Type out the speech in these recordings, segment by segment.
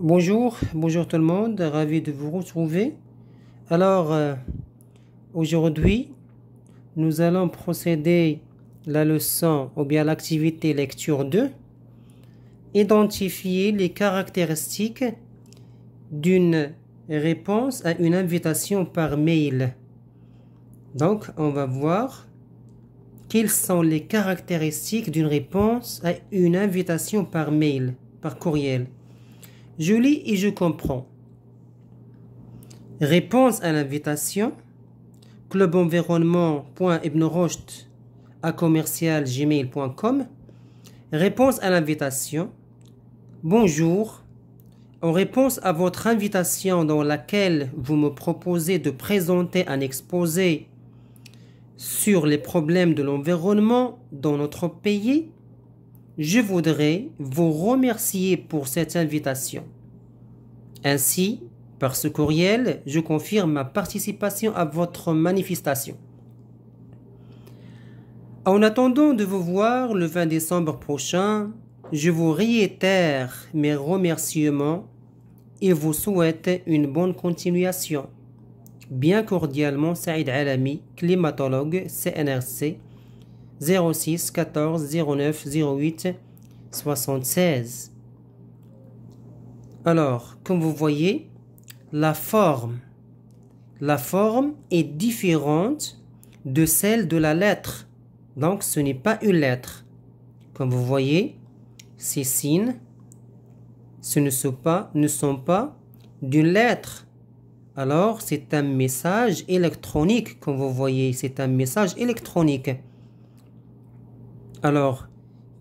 Bonjour, bonjour tout le monde, ravi de vous retrouver. Alors, euh, aujourd'hui, nous allons procéder la leçon ou bien l'activité lecture 2. Identifier les caractéristiques d'une réponse à une invitation par mail. Donc, on va voir quelles sont les caractéristiques d'une réponse à une invitation par mail, par courriel. Je lis et je comprends. Réponse à l'invitation clubenvironnement.ibnorocht Réponse à l'invitation Bonjour. En réponse à votre invitation dans laquelle vous me proposez de présenter un exposé sur les problèmes de l'environnement dans notre pays, je voudrais vous remercier pour cette invitation. Ainsi, par ce courriel, je confirme ma participation à votre manifestation. En attendant de vous voir le 20 décembre prochain, je vous réitère mes remerciements et vous souhaite une bonne continuation. Bien cordialement, Saïd Alami, climatologue CNRC, 06 14 09 08 76. Alors, comme vous voyez, la forme, la forme est différente de celle de la lettre. Donc, ce n'est pas une lettre. Comme vous voyez, ces signes, ce ne sont pas, ne sont pas d'une lettre. Alors, c'est un message électronique, comme vous voyez, c'est un message électronique. Alors,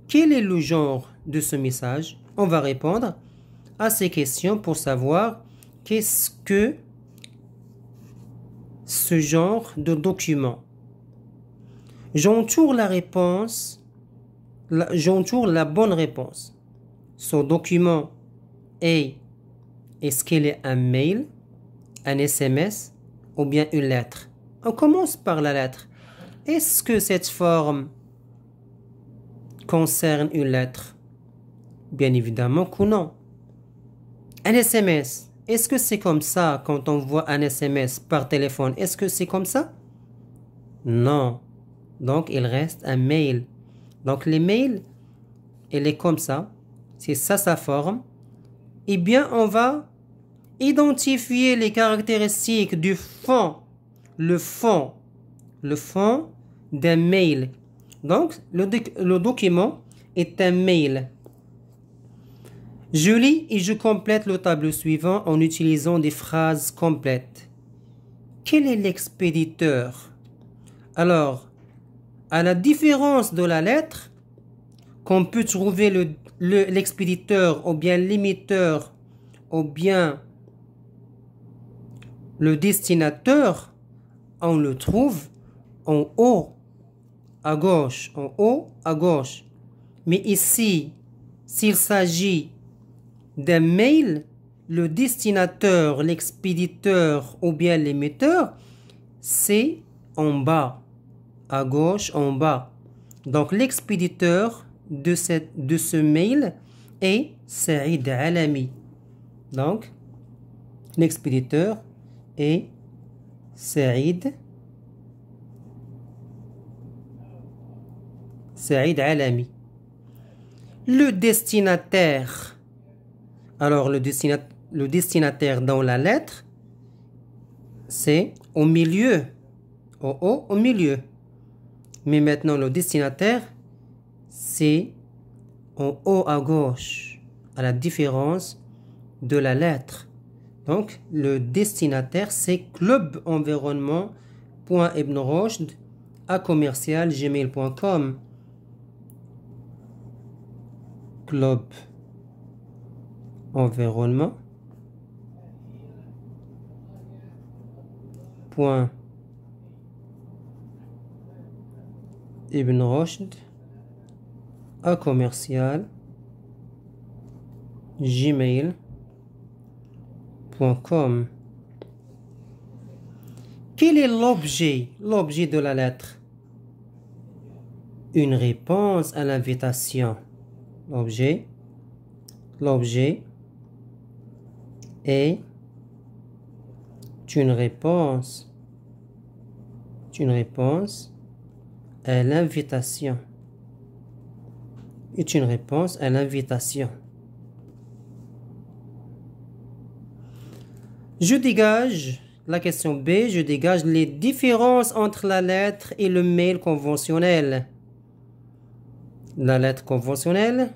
quel est le genre de ce message On va répondre à ces questions pour savoir qu'est-ce que ce genre de document. J'entoure la réponse, j'entoure la bonne réponse. Ce document est, est-ce qu'il est un mail, un SMS ou bien une lettre On commence par la lettre. Est-ce que cette forme concerne une lettre Bien évidemment que non. Un SMS, est-ce que c'est comme ça quand on voit un SMS par téléphone Est-ce que c'est comme ça Non. Donc, il reste un mail. Donc, les mails, il est comme ça. C'est ça sa forme. Eh bien, on va identifier les caractéristiques du fond. Le fond. Le fond d'un mail. Donc, le, document est un mail. Je lis et je complète le tableau suivant en utilisant des phrases complètes. Quel est l'expéditeur Alors, à la différence de la lettre, qu'on peut trouver l'expéditeur le, ou bien l'émetteur ou bien le destinateur, on le trouve en haut à gauche, en haut, à gauche. Mais ici, s'il s'agit d'un mail, le destinateur, l'expéditeur ou bien l'émetteur, c'est en bas, à gauche, en bas. Donc l'expéditeur de, de ce mail est Saïd Alami. Donc l'expéditeur est Saïd Saïd Alami. Le destinataire. Alors le, le destinataire dans la lettre, c'est au milieu. Au haut, au milieu. Mais maintenant le destinataire, c'est en haut à gauche, à la différence de la lettre. Donc, le destinataire, c'est clubenvironnement.ibnrochd à environnement. Point Ibn commercial gmail.com Quel est l'objet, l'objet de la lettre Une réponse à l'invitation l'objet, l'objet une réponse, une réponse à l'invitation, est une réponse à l'invitation. Je dégage la question B, je dégage les différences entre la lettre et le mail conventionnel la lettre conventionnelle.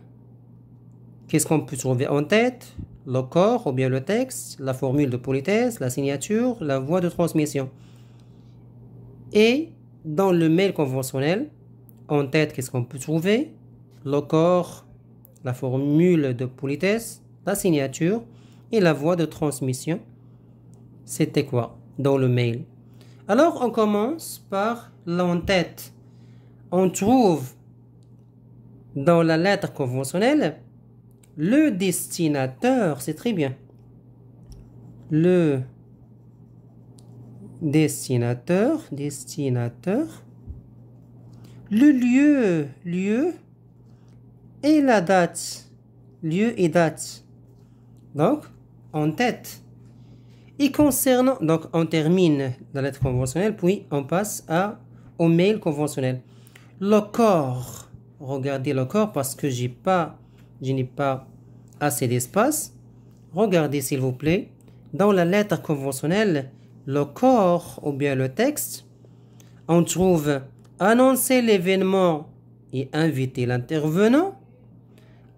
Qu'est-ce qu'on peut trouver en tête Le corps ou bien le texte, la formule de politesse, la signature, la voie de transmission. Et dans le mail conventionnel, en tête, qu'est-ce qu'on peut trouver Le corps, la formule de politesse, la signature et la voie de transmission. C'était quoi dans le mail Alors, on commence par l'en-tête. On trouve dans la lettre conventionnelle, le destinateur, c'est très bien. Le destinateur, destinateur, le lieu, lieu, et la date, lieu et date. Donc, en tête. Et concernant, donc on termine la lettre conventionnelle, puis on passe au mail conventionnel. Le corps, regardez le corps parce que j'ai pas, je n'ai pas assez d'espace. Regardez s'il vous plaît, dans la lettre conventionnelle, le corps ou bien le texte, on trouve annoncer l'événement et inviter l'intervenant,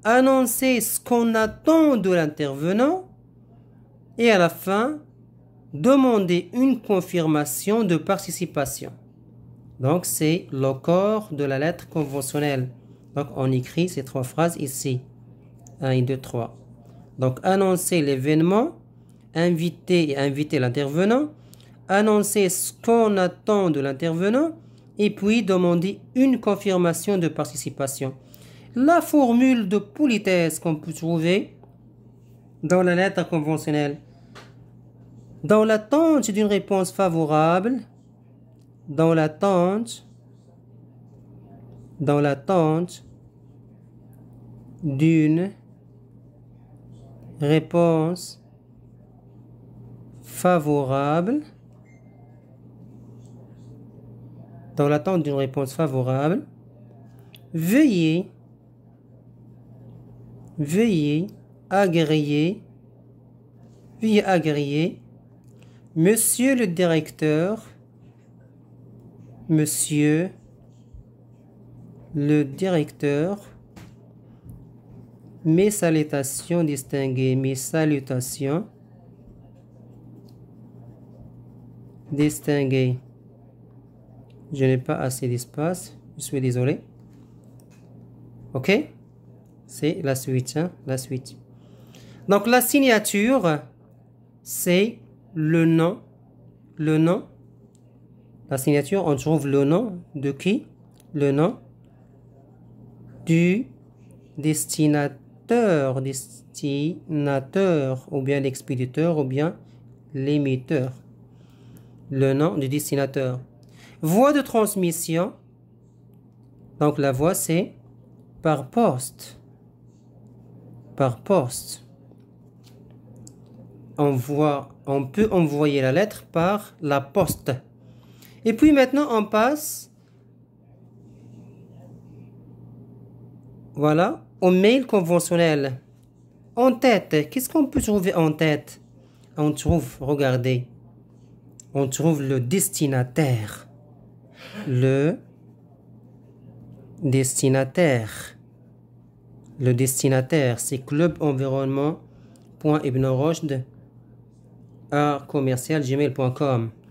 annoncer ce qu'on attend de l'intervenant et à la fin, demander une confirmation de participation. Donc, c'est le corps de la lettre conventionnelle. Donc, on écrit ces trois phrases ici. 1 et 2, 3. Donc, annoncer l'événement, inviter et inviter l'intervenant, annoncer ce qu'on attend de l'intervenant, et puis demander une confirmation de participation. La formule de politesse qu'on peut trouver dans la lettre conventionnelle. Dans l'attente d'une réponse favorable, dans la dans la d'une réponse favorable, dans l'attente d'une réponse favorable, veuillez, veuillez agréer, veuillez agréer, monsieur le directeur, Monsieur le directeur, mes salutations distinguées, mes salutations distinguées. Je n'ai pas assez d'espace, je suis désolé. Ok C'est la suite, hein, la suite. Donc la signature, c'est le nom, le nom la signature, on trouve le nom de qui Le nom du destinateur, destinateur, ou bien l'expéditeur, ou bien l'émetteur. Le nom du destinateur. Voie de transmission. Donc la voie, c'est par poste. Par poste. On, voit, on peut envoyer la lettre par la poste. Et puis maintenant, on passe voilà, au mail conventionnel. En tête, qu'est-ce qu'on peut trouver en tête On trouve, regardez, on trouve le destinataire. Le destinataire. Le destinataire, c'est club Le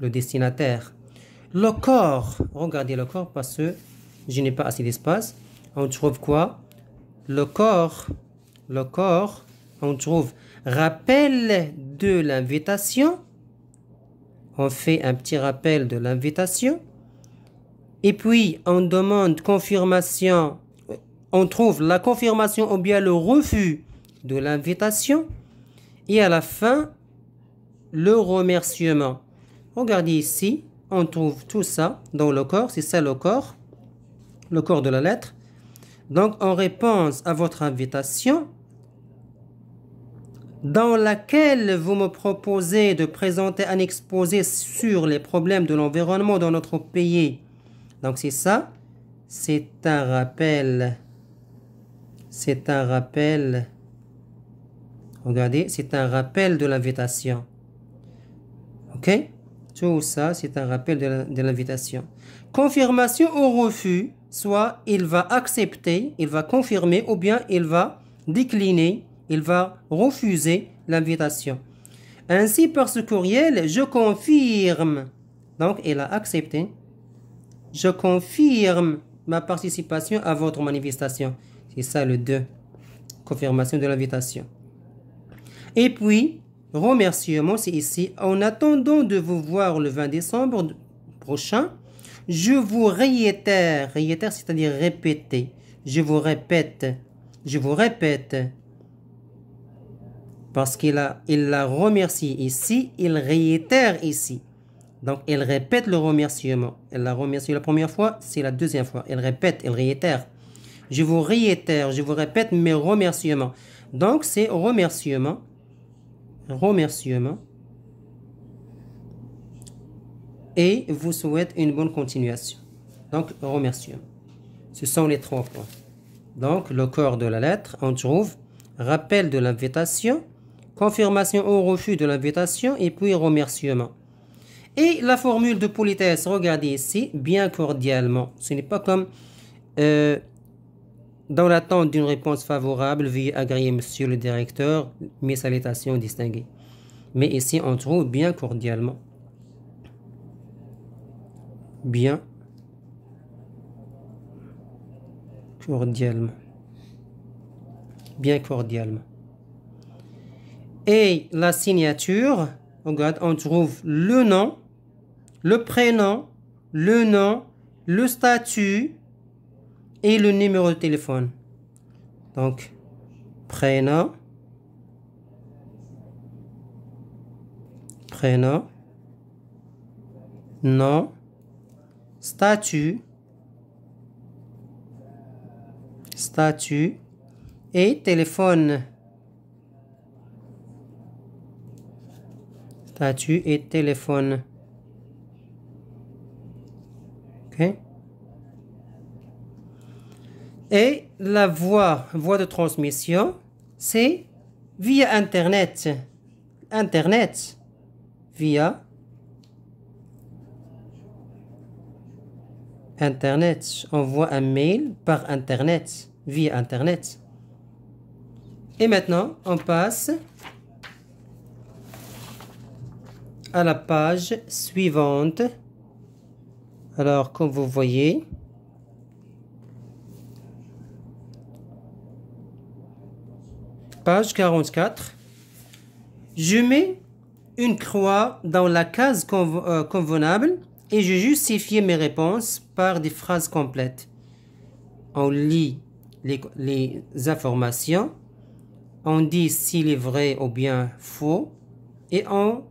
destinataire. Le corps, regardez le corps parce que je n'ai pas assez d'espace. On trouve quoi Le corps, le corps, on trouve rappel de l'invitation. On fait un petit rappel de l'invitation. Et puis, on demande confirmation. On trouve la confirmation ou bien le refus de l'invitation. Et à la fin, le remerciement. Regardez ici, on trouve tout ça dans le corps, c'est ça le corps, le corps de la lettre. Donc en réponse à votre invitation, dans laquelle vous me proposez de présenter un exposé sur les problèmes de l'environnement dans notre pays. Donc c'est ça, c'est un rappel. C'est un rappel. Regardez, c'est un rappel de l'invitation. OK tout ça, c'est un rappel de l'invitation. Confirmation ou refus, soit il va accepter, il va confirmer, ou bien il va décliner, il va refuser l'invitation. Ainsi, par ce courriel, je confirme. Donc, il a accepté. Je confirme ma participation à votre manifestation. C'est ça le 2. Confirmation de l'invitation. Et puis, remerciement, c'est ici. En attendant de vous voir le 20 décembre prochain, je vous réitère, réitère c'est-à-dire répéter. Je vous répète, je vous répète. Parce qu'il a, il la remercie ici, il réitère ici. Donc, il répète le remerciement. Elle la remercie la première fois, c'est la deuxième fois. Elle répète, il réitère. Je vous réitère, je vous répète mes remerciements. Donc, c'est remerciement. Remerciement et vous souhaite une bonne continuation. Donc, remerciement. Ce sont les trois points. Donc, le corps de la lettre, on trouve rappel de l'invitation, confirmation au refus de l'invitation et puis remerciement. Et la formule de politesse, regardez ici, bien cordialement. Ce n'est pas comme euh, dans l'attente d'une réponse favorable, veuillez agréer monsieur le directeur mes salutations distinguées. Mais ici, on trouve bien cordialement. Bien cordialement. Bien cordialement. Et la signature, on trouve le nom, le prénom, le nom, le statut, et le numéro de téléphone. Donc, prénom, prénom, nom, statut, statut et téléphone. Statut et téléphone. ok et la voie, voie de transmission, c'est via Internet. Internet, via Internet. On voit un mail par Internet, via Internet. Et maintenant, on passe à la page suivante. Alors, comme vous voyez, page 44, je mets une croix dans la case euh, convenable et je justifie mes réponses par des phrases complètes. On lit les, informations, on dit s'il est vrai ou bien faux et on,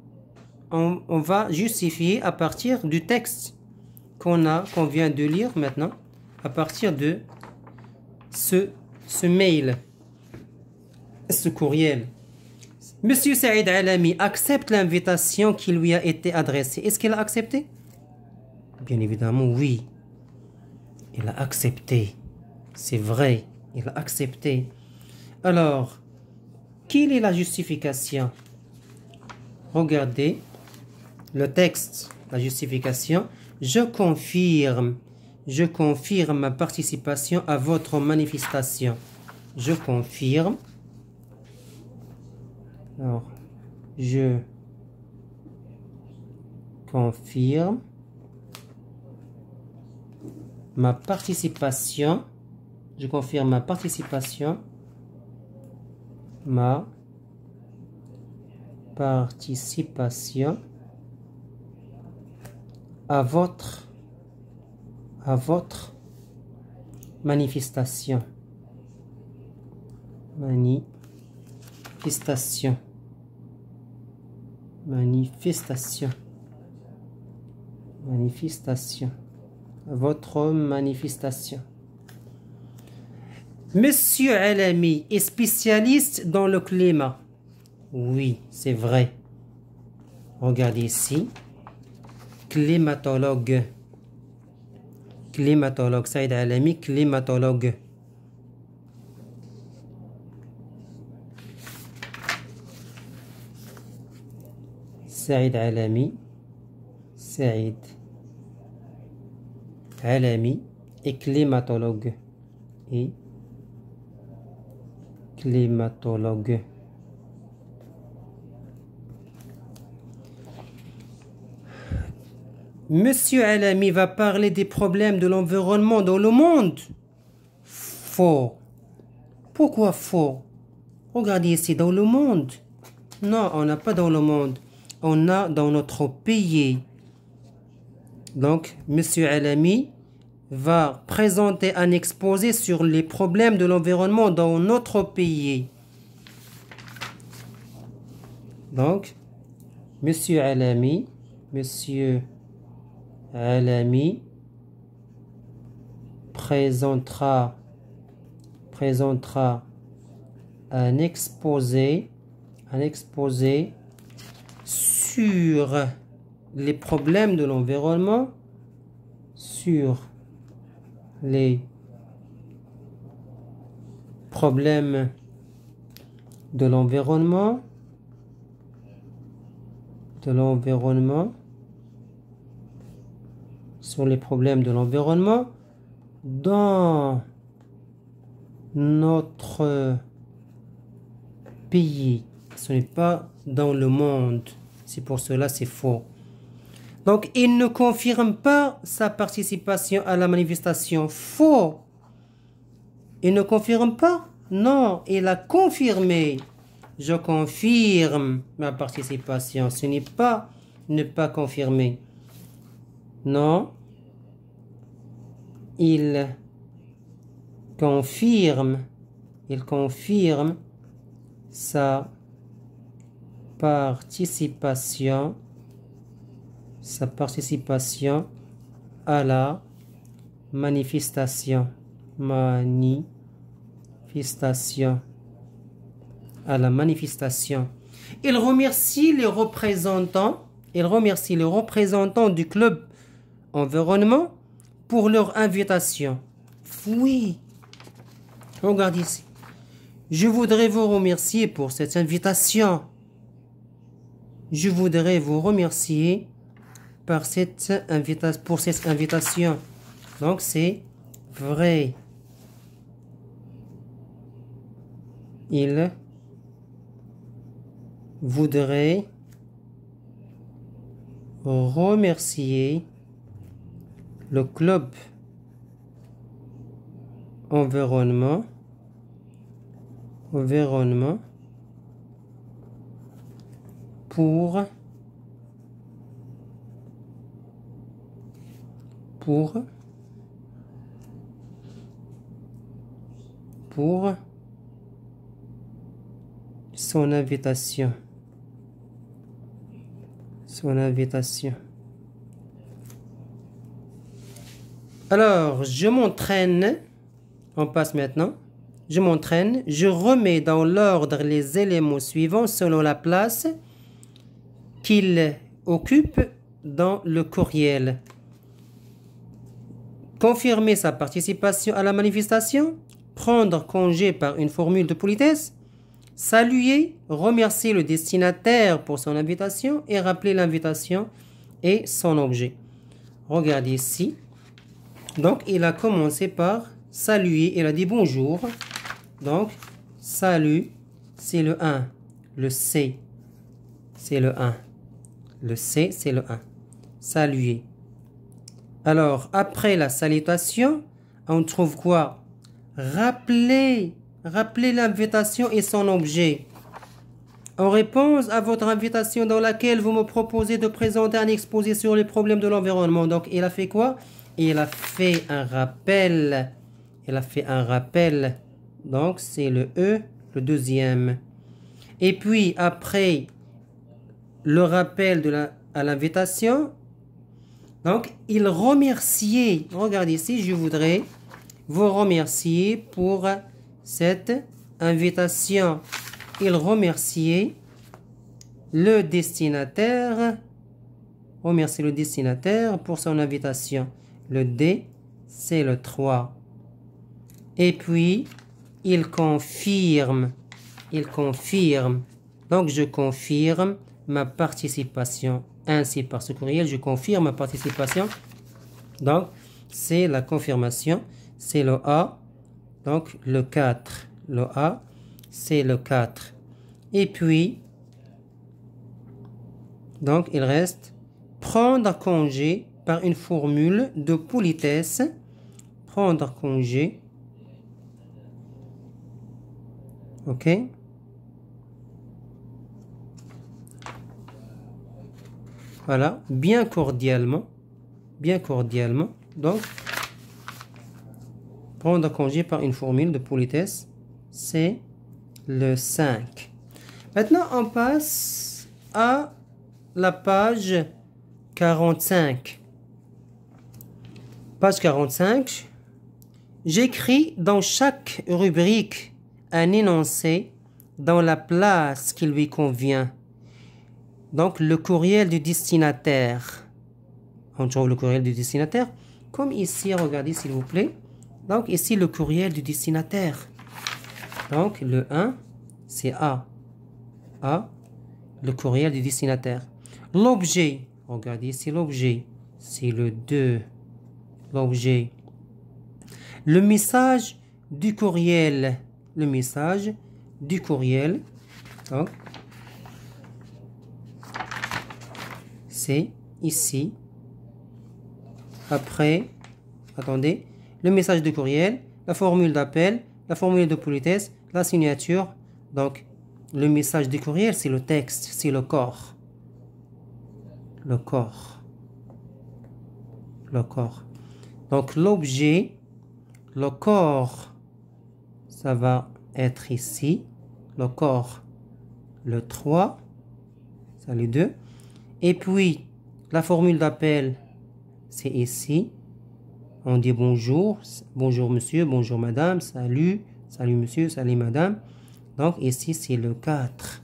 on, va justifier à partir du texte qu'on a, qu'on vient de lire maintenant, à partir de ce, ce mail ce courriel. Monsieur Saïd Alami accepte l'invitation qui lui a été adressée. Est-ce qu'il a accepté Bien évidemment, oui. Il a accepté. C'est vrai, il a accepté. Alors, quelle est la justification Regardez le texte, la justification. Je confirme, je confirme ma participation à votre manifestation. Je confirme alors, je confirme ma participation. Je confirme ma participation. Ma participation à votre à votre manifestation manifestation manifestation. Manifestation. Votre manifestation. Monsieur Alami est spécialiste dans le climat. Oui, c'est vrai. Regardez ici. Climatologue. Climatologue. Saïd Alami, climatologue. Saïd alami, سعيد alami, et climatologue et climatologue Monsieur Alami va parler des problèmes de l'environnement dans le monde. Faux. Pourquoi faux Regardez ici, dans le monde. Non, on n'a pas dans le monde on a dans notre pays. Donc, M. Alami va présenter un exposé sur les problèmes de l'environnement dans notre pays. Donc, M. Alami, M. Alami présentera, présentera un exposé, un exposé sur les problèmes de l'environnement, sur les problèmes de l'environnement, de l'environnement, sur les problèmes de l'environnement dans notre pays. Ce n'est pas dans le monde. C'est pour cela c'est faux. Donc il ne confirme pas sa participation à la manifestation. Faux. Il ne confirme pas Non, il a confirmé. Je confirme ma participation. Ce n'est pas ne pas confirmer. Non. Il confirme. Il confirme sa participation, sa participation à la manifestation, manifestation, à la manifestation. Il remercie les représentants, il remercie les représentants du club environnement pour leur invitation. Oui, regardez ici. Je voudrais vous remercier pour cette invitation je voudrais vous remercier par cette pour cette invitation. Donc c'est vrai. Il voudrait remercier le club environnement environnement pour pour pour son invitation son invitation alors je m'entraîne on passe maintenant je m'entraîne je remets dans l'ordre les éléments suivants selon la place qu'il occupe dans le courriel. Confirmer sa participation à la manifestation, prendre congé par une formule de politesse, saluer, remercier le destinataire pour son invitation et rappeler l'invitation et son objet. Regardez ici. Donc, il a commencé par saluer. Il a dit bonjour. Donc, salut, c'est le 1. Le C, c'est le 1. Le C, c'est le A. Saluer. Alors, après la salutation, on trouve quoi Rappeler. Rappeler l'invitation et son objet. En réponse à votre invitation dans laquelle vous me proposez de présenter un exposé sur les problèmes de l'environnement. Donc, il a fait quoi Il a fait un rappel. Il a fait un rappel. Donc, c'est le E, le deuxième. Et puis, après le rappel à l'invitation. Donc, il remerciait, Regardez ici, je voudrais vous remercier pour cette invitation. Il remerciait le destinataire, remercie le destinataire pour son invitation. Le D, c'est le 3. Et puis, il confirme, il confirme. Donc, je confirme ma participation. Ainsi, par ce courriel, je confirme ma participation. Donc, c'est la confirmation. C'est le A. Donc, le 4. Le A, c'est le 4. Et puis, donc, il reste prendre congé par une formule de politesse. Prendre congé. OK Voilà, bien cordialement. Bien cordialement. Donc, prendre congé par une formule de politesse, c'est le 5. Maintenant, on passe à la page 45. Page 45. J'écris dans chaque rubrique un énoncé dans la place qui lui convient. Donc le courriel du destinataire. On trouve le courriel du destinataire. Comme ici, regardez s'il vous plaît. Donc ici, le courriel du destinataire. Donc le 1, c'est A. A, le courriel du destinataire. L'objet, regardez ici l'objet. C'est le 2, l'objet. Le message du courriel. Le message du courriel. Donc, ici. Après, attendez, le message de courriel, la formule d'appel, la formule de politesse, la signature. Donc, le message de courriel, c'est le texte, c'est le corps. Le corps. Le corps. Donc, l'objet, le corps, ça va être ici. Le corps, le 3, ça les deux. Et puis, la formule d'appel, c'est ici. On dit bonjour, bonjour monsieur, bonjour madame, salut, salut monsieur, salut madame. Donc ici, c'est le 4.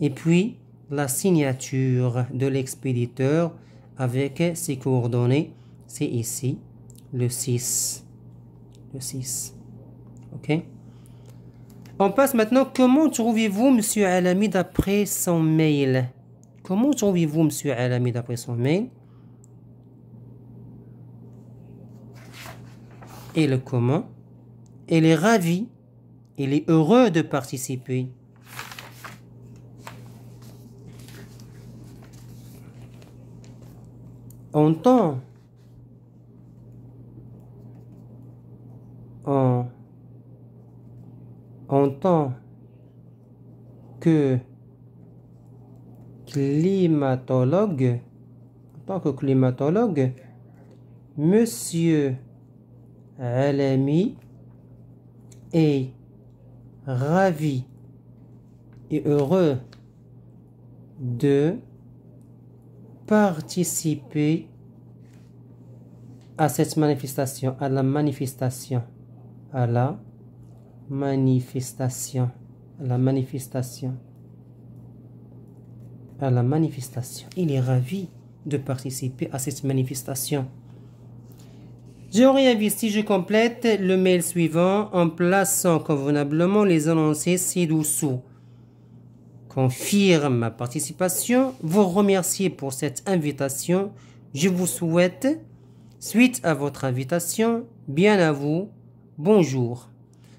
Et puis, la signature de l'expéditeur avec ses coordonnées, c'est ici, le 6. Le 6. OK On passe maintenant, comment trouvez-vous monsieur Alami d'après son mail Comment trouvez-vous Monsieur Alami d'après son mail Et le comment elle est ravi, il est heureux de participer. Entend on entend que climatologue, en tant que climatologue, Monsieur Alami est ravi et heureux de participer à cette manifestation, à la manifestation, à la manifestation, à la manifestation à la manifestation. Il est ravi de participer à cette manifestation. J'aurais avis si je complète le mail suivant en plaçant convenablement les annoncés ci-dessous. Confirme ma participation, vous remercier pour cette invitation. Je vous souhaite, suite à votre invitation, bien à vous, bonjour.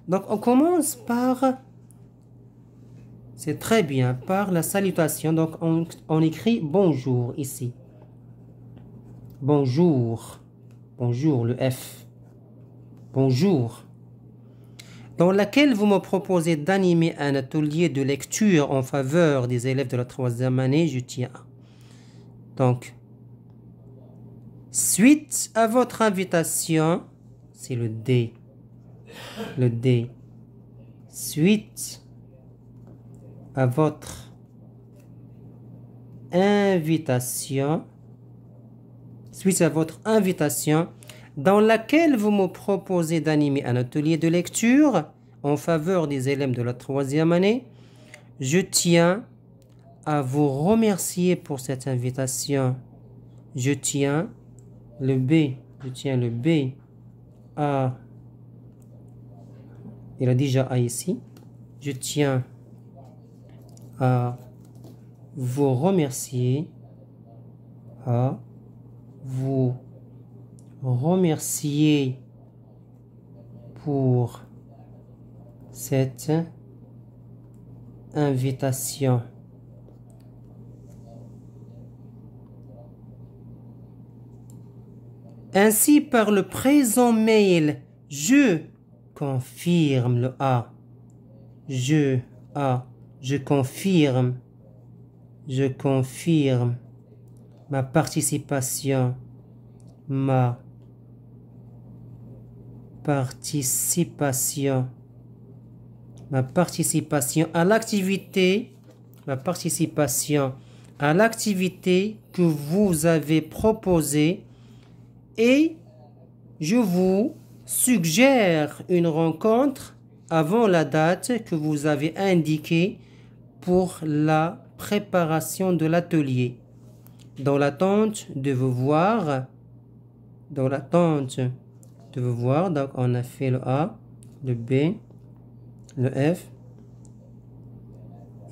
Donc on commence par c'est très bien, par la salutation. Donc, on, écrit bonjour ici. Bonjour. Bonjour, le F. Bonjour. Dans laquelle vous me proposez d'animer un atelier de lecture en faveur des élèves de la troisième année, je tiens. Donc, suite à votre invitation, c'est le D. Le D. Suite à votre invitation, suite à votre invitation, dans laquelle vous me proposez d'animer un atelier de lecture en faveur des élèves de la troisième année, je tiens à vous remercier pour cette invitation. Je tiens le B, je tiens le B à, il a déjà A ici, je tiens à vous remercier, à vous remercier pour cette invitation. Ainsi par le présent mail, je confirme le A. Je A. Je confirme, je confirme ma participation, ma participation, ma participation à l'activité, ma participation à l'activité que vous avez proposée et je vous suggère une rencontre avant la date que vous avez indiquée pour la préparation de l'atelier. Dans l'attente de vous voir, dans l'attente de vous voir, donc on a fait le A, le B, le F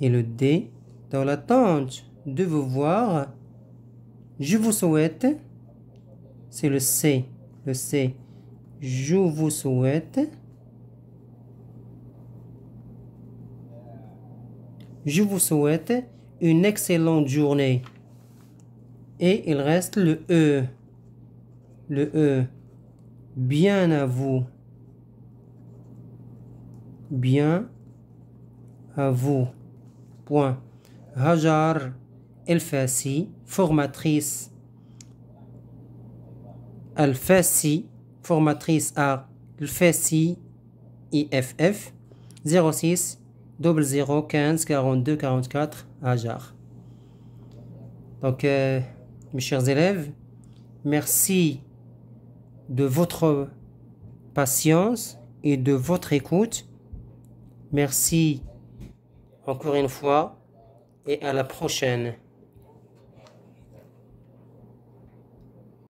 et le D. Dans l'attente de vous voir, je vous souhaite, c'est le C, le C, je vous souhaite Je vous souhaite une excellente journée. Et il reste le E. Le E. Bien à vous. Bien à vous. Point. Hajar El-Fassi, formatrice. Al-Fassi, formatrice à El-Fassi IFF 06 00 15 42 44 Ajar. Donc, euh, mes chers élèves, merci de votre patience et de votre écoute. Merci encore une fois et à la prochaine.